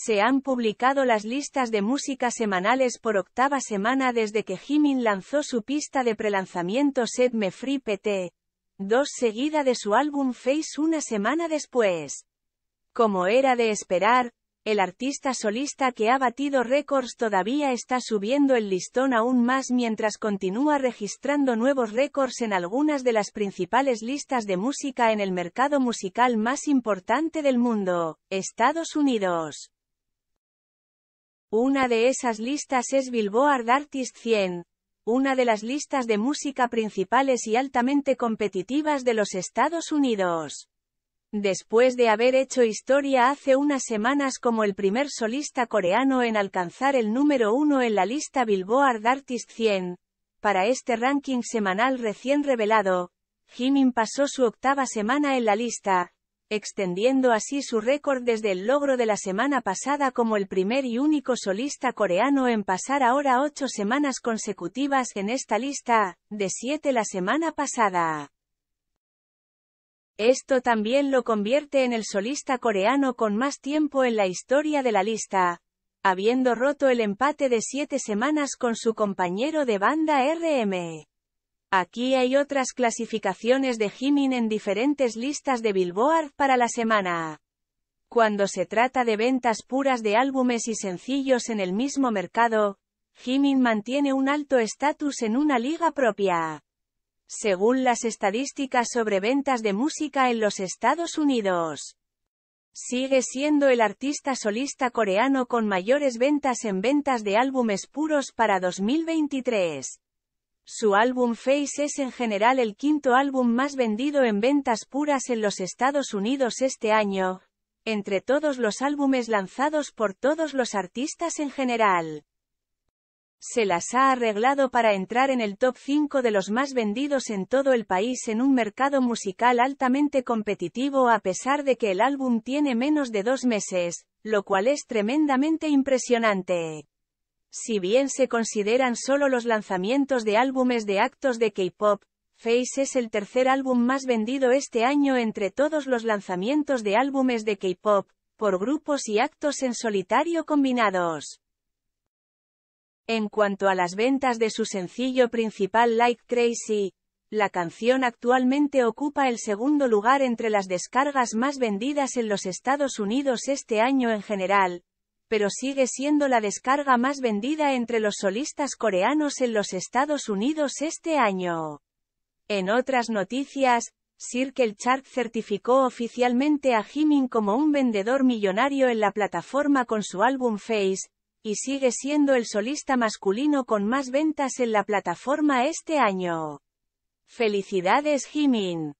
Se han publicado las listas de música semanales por octava semana desde que Jimin lanzó su pista de prelanzamiento Set Me Free PT. 2 seguida de su álbum Face una semana después. Como era de esperar, el artista solista que ha batido récords todavía está subiendo el listón aún más mientras continúa registrando nuevos récords en algunas de las principales listas de música en el mercado musical más importante del mundo, Estados Unidos. Una de esas listas es Billboard Artist 100, una de las listas de música principales y altamente competitivas de los Estados Unidos. Después de haber hecho historia hace unas semanas como el primer solista coreano en alcanzar el número uno en la lista Billboard Artist 100, para este ranking semanal recién revelado, Jimin pasó su octava semana en la lista, extendiendo así su récord desde el logro de la semana pasada como el primer y único solista coreano en pasar ahora ocho semanas consecutivas en esta lista, de siete la semana pasada. Esto también lo convierte en el solista coreano con más tiempo en la historia de la lista, habiendo roto el empate de siete semanas con su compañero de banda RM. Aquí hay otras clasificaciones de Jimin en diferentes listas de Billboard para la semana Cuando se trata de ventas puras de álbumes y sencillos en el mismo mercado, Jimin mantiene un alto estatus en una liga propia. Según las estadísticas sobre ventas de música en los Estados Unidos, sigue siendo el artista solista coreano con mayores ventas en ventas de álbumes puros para 2023. Su álbum Face es en general el quinto álbum más vendido en ventas puras en los Estados Unidos este año, entre todos los álbumes lanzados por todos los artistas en general. Se las ha arreglado para entrar en el top 5 de los más vendidos en todo el país en un mercado musical altamente competitivo a pesar de que el álbum tiene menos de dos meses, lo cual es tremendamente impresionante. Si bien se consideran solo los lanzamientos de álbumes de actos de K-pop, Face es el tercer álbum más vendido este año entre todos los lanzamientos de álbumes de K-pop, por grupos y actos en solitario combinados. En cuanto a las ventas de su sencillo principal Like Crazy, la canción actualmente ocupa el segundo lugar entre las descargas más vendidas en los Estados Unidos este año en general, pero sigue siendo la descarga más vendida entre los solistas coreanos en los Estados Unidos este año. En otras noticias, Circle Chart certificó oficialmente a Jimin como un vendedor millonario en la plataforma con su álbum Face, y sigue siendo el solista masculino con más ventas en la plataforma este año. ¡Felicidades Jimin!